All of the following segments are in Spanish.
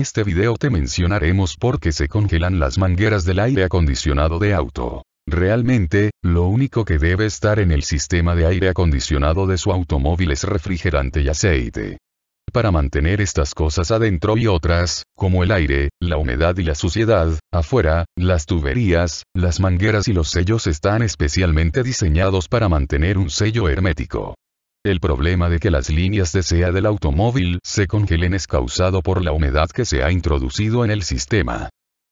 este video te mencionaremos por qué se congelan las mangueras del aire acondicionado de auto. Realmente, lo único que debe estar en el sistema de aire acondicionado de su automóvil es refrigerante y aceite. Para mantener estas cosas adentro y otras, como el aire, la humedad y la suciedad, afuera, las tuberías, las mangueras y los sellos están especialmente diseñados para mantener un sello hermético. El problema de que las líneas de SEA del automóvil se congelen es causado por la humedad que se ha introducido en el sistema.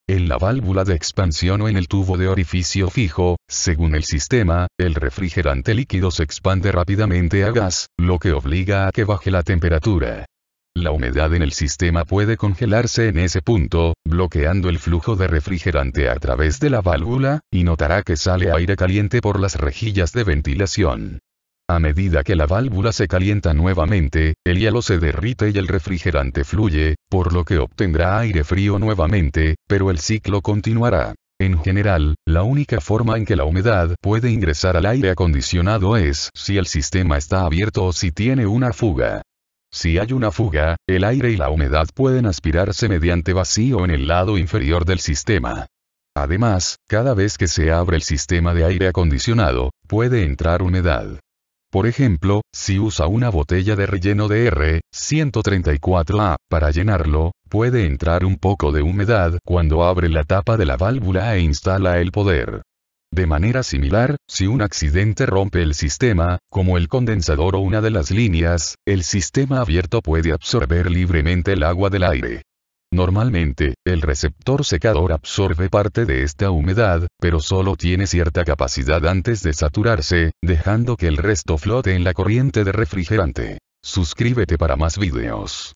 En la válvula de expansión o en el tubo de orificio fijo, según el sistema, el refrigerante líquido se expande rápidamente a gas, lo que obliga a que baje la temperatura. La humedad en el sistema puede congelarse en ese punto, bloqueando el flujo de refrigerante a través de la válvula, y notará que sale aire caliente por las rejillas de ventilación. A medida que la válvula se calienta nuevamente, el hielo se derrite y el refrigerante fluye, por lo que obtendrá aire frío nuevamente, pero el ciclo continuará. En general, la única forma en que la humedad puede ingresar al aire acondicionado es si el sistema está abierto o si tiene una fuga. Si hay una fuga, el aire y la humedad pueden aspirarse mediante vacío en el lado inferior del sistema. Además, cada vez que se abre el sistema de aire acondicionado, puede entrar humedad. Por ejemplo, si usa una botella de relleno de R134A para llenarlo, puede entrar un poco de humedad cuando abre la tapa de la válvula e instala el poder. De manera similar, si un accidente rompe el sistema, como el condensador o una de las líneas, el sistema abierto puede absorber libremente el agua del aire. Normalmente, el receptor secador absorbe parte de esta humedad, pero solo tiene cierta capacidad antes de saturarse, dejando que el resto flote en la corriente de refrigerante. Suscríbete para más videos.